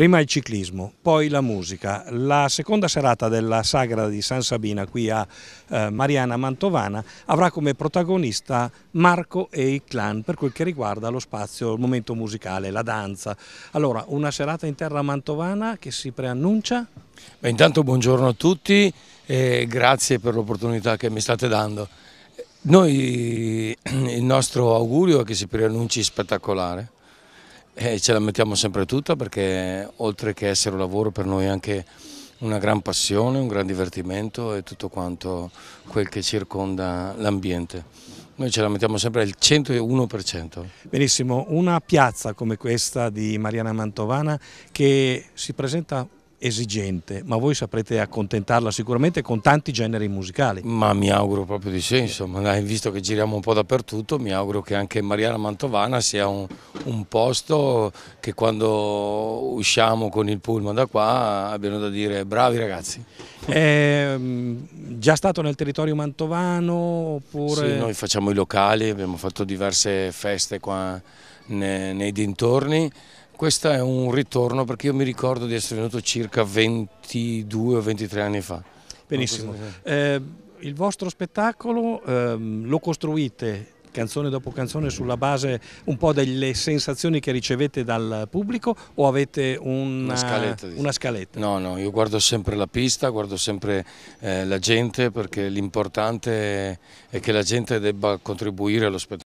Prima il ciclismo, poi la musica. La seconda serata della Sagra di San Sabina qui a eh, Mariana Mantovana avrà come protagonista Marco e i clan per quel che riguarda lo spazio, il momento musicale, la danza. Allora, una serata in terra mantovana che si preannuncia? Beh, intanto buongiorno a tutti e grazie per l'opportunità che mi state dando. Noi, il nostro augurio è che si preannunci spettacolare eh, ce la mettiamo sempre tutta perché oltre che essere un lavoro per noi è anche una gran passione, un gran divertimento e tutto quanto quel che circonda l'ambiente. Noi ce la mettiamo sempre al 101%. Benissimo, una piazza come questa di Mariana Mantovana che si presenta esigente, ma voi saprete accontentarla sicuramente con tanti generi musicali. Ma mi auguro proprio di sì, insomma, visto che giriamo un po' dappertutto, mi auguro che anche Mariana Mantovana sia un, un posto che quando usciamo con il pullman da qua abbiano da dire bravi ragazzi. È ehm, già stato nel territorio mantovano? Oppure... Sì, noi facciamo i locali, abbiamo fatto diverse feste qua nei, dintorni. Questo è un ritorno perché io mi ricordo di essere venuto circa 22 o 23 anni fa. Benissimo. Eh, il vostro spettacolo ehm, lo costruite canzone dopo canzone sulla base un po' delle sensazioni che ricevete dal pubblico o avete una, una, scaletta, una scaletta, No, no, io guardo sempre la pista, guardo sempre eh, la gente perché l'importante è che la gente debba contribuire allo spettacolo.